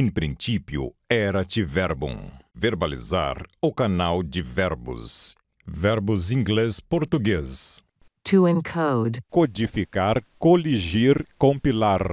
In principio erat verbum. Verbalizar o canal de verbos. Verbos inglês-português. To encode. Codificar, coligir, compilar.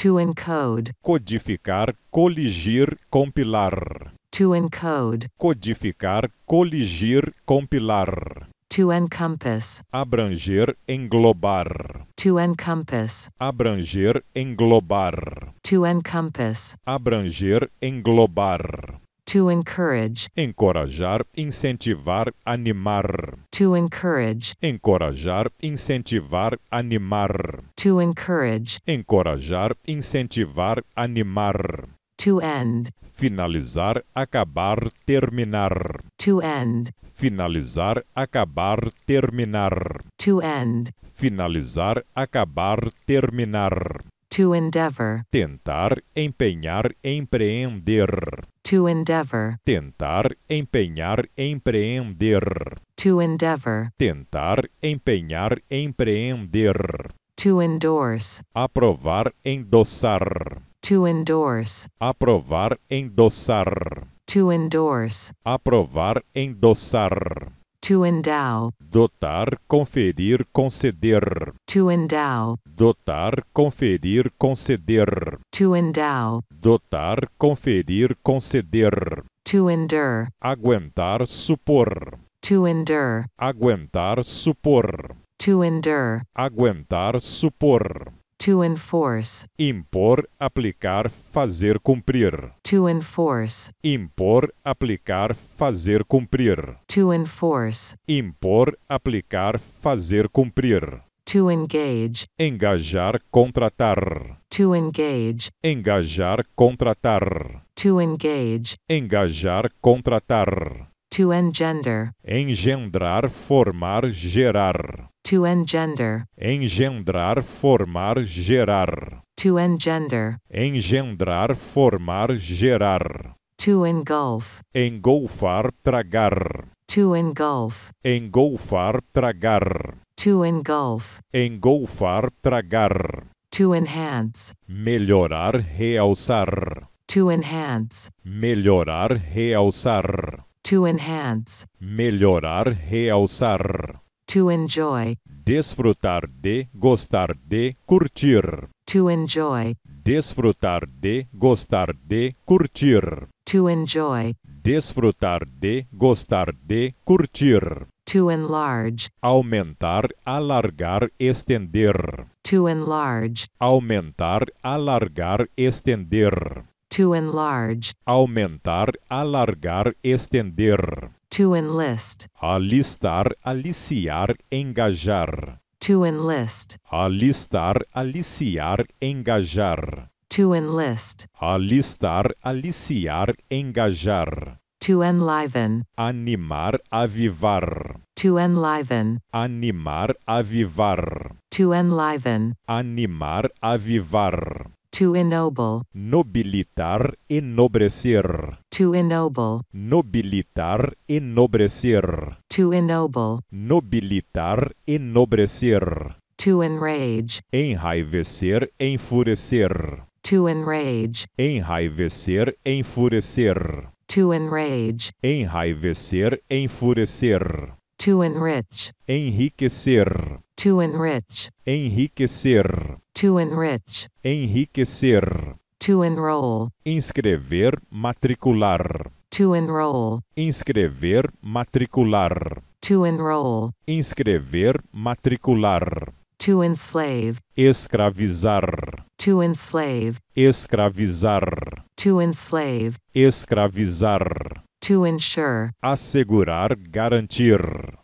To encode. Codificar, coligir, compilar. To encode. Codificar, coligir, compilar. To encompass. Abranger, englobar. To encompass. Abranger, englobar. To encompass. Abranger, englobar. To encourage. Encorajar, incentivar, animar. To encourage. Encorajar, incentivar, animar. To encourage. Encorajar, incentivar, animar. To end. Finalizar, acabar, terminar. To end. Finalizar, acabar, terminar. To end. Finalizar, acabar, terminar. To endeavor. Tentar, empenhar, empreender. To endeavor. Tentar, empenhar, empreender. To endeavor. Tentar, empenhar, empreender. To endorse. Aprovar, endossar. To endorse. Aprovar, endossar. To endorse. Aprovar, endossar. To endow. Dotar, conferir, conceder. To endow. Dotar, conferir, conceder. To endow. Dotar, conferir, conceder. To endure. Aguentar, supor. To endure. Aguentar, supor. To endure. Aguentar, supor. To enforce. Impor, aplicar, fazer cumprir. To enforce. Impor, aplicar, fazer cumprir. To enforce. Impor, aplicar, fazer cumprir. To engage. Engajar, contratar. To engage. Engajar, contratar. To engage. Engajar, contratar. To engender. Engendrar, formar, gerar. To engender. Engendrar, formar, gerar. To engender. Engendrar, formar, gerar. To engulf. Engolfar, tragar. To engulf. Engolfar, tragar. To engulf. Engolfar, tragar. To enhance. Melhorar, realçar. To enhance. Melhorar, realçar. To enhance. Melhorar, realçar. To enjoy. Desfrutar de, gostar de, curtir. To enjoy. Desfrutar de, gostar de, curtir. To enjoy. Desfrutar de, gostar de, curtir. To enlarge. Aumentar, alargar, estender. To enlarge. Aumentar, alargar, estender. To enlarge. Aumentar, alargar, estender. To enlist. Alistar, aliciar, engajar. To enlist. Alistar, aliciar, engajar. To enlist. Alistar, aliciar, engajar. To enliven. Animar, avivar. To enliven. Animar, avivar. To enliven. Animar, avivar. To ennoble. Nobilitar, enobrecer. To ennoble. Nobilitar, enobrecer. To ennoble. Nobilitar, enobrecer. To enrage. Enraivecer, enfurecer. To enrage. Enraivecer, enfurecer. To enrage. Enraivecer, enfurecer to enrich enriquecer to enrich enriquecer to enrich enriquecer to enroll inscrever matricular to enroll inscrever matricular to enroll inscrever matricular to enslave escravizar to enslave escravizar to enslave escravizar To ensure. Assegurar, garantir.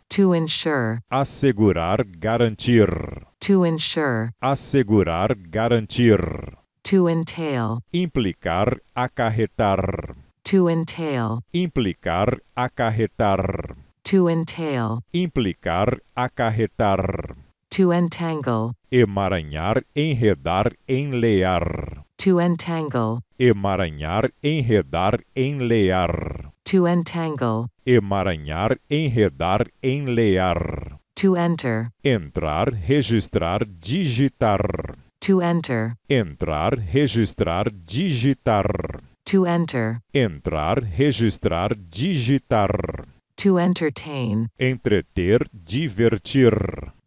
To ensure. Assegurar, garantir. To ensure. Assegurar, garantir. To entail. Implicar, acarretar. To entail. Implicar, acarretar. To entail. Implicar, acarretar. To entangle. Emaranhar, enredar, enlear. To entangle. Emaranhar, enredar, enlear. To entangle. Emaranhar, enredar, enlear. To enter. Entrar, registrar, digitar. To enter. Entrar, registrar, digitar. To enter. Entrar, registrar, digitar. To entertain. Entreter, divertir.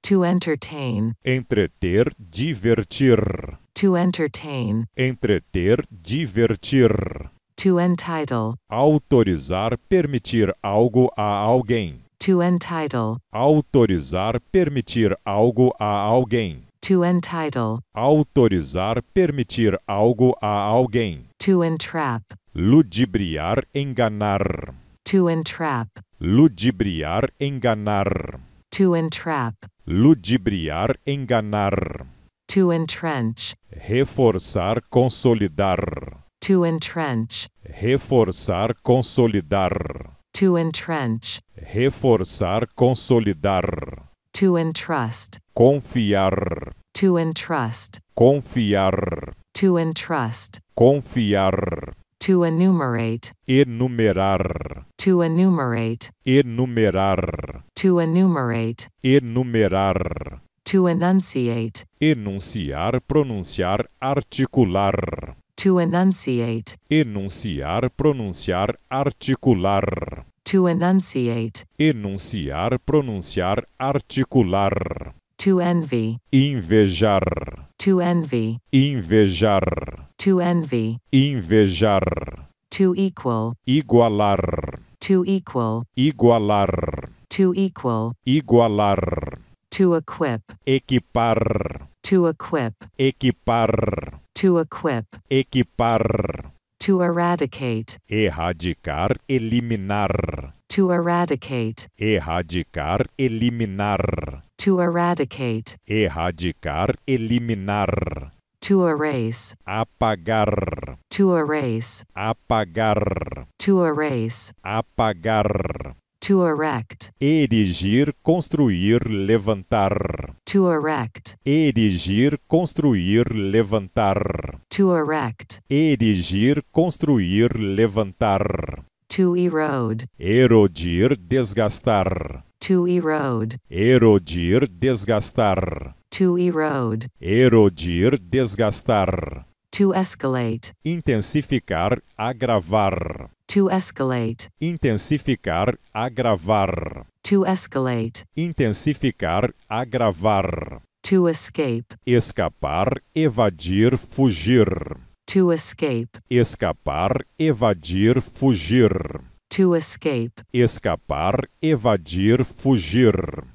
To entertain. Entreter, divertir. To entertain. Entreter, divertir. To entitle. Autorizar, permitir algo a alguém. To entitle. Autorizar, permitir algo a alguém. To entitle. Autorizar, permitir algo a alguém. To entrap. Ludibriar, enganar. To entrap. Ludibriar, enganar. To entrap. Ludibriar, enganar. To entrench. Reforçar, consolidar. To entrench. Reforçar, consolidar. To entrench. Reforçar, consolidar. To entrust. Confiar. To entrust. Confiar. To entrust. Confiar. To enumerate. Enumerar. To enumerate. Enumerar. To enumerate. Enumerar. To enunciate. Enunciar, pronunciar, articular. To enunciate. Enunciar, pronunciar, articular. To enunciate. Enunciar, pronunciar, articular. To envy. Invejar. To envy. Invejar. To envy. Invejar. To equal. Igualar. To equal. Igualar. To equal. Igualar. To equip. Equipar. To equip. Equipar To equip. Equipar. To eradicate. Erradicar, eliminar. To eradicate. Erradicar, eliminar. To eradicate. Erradicar, eliminar. To erase. Apagar. To erase. Apagar. To erase. Apagar. To erect. Erigir, construir, levantar. To erect. Erigir, construir, levantar. To erect. Erigir, construir, levantar. To erode. Erodir, desgastar. To erode. Erodir, desgastar. To erode. Erodir, desgastar. To escalate. Intensificar, agravar. To escalate. Intensificar, agravar. To escalate. Intensificar, agravar. To escape. Escapar, evadir, fugir. To escape. Escapar, evadir, fugir. To escape. Escapar, evadir, fugir.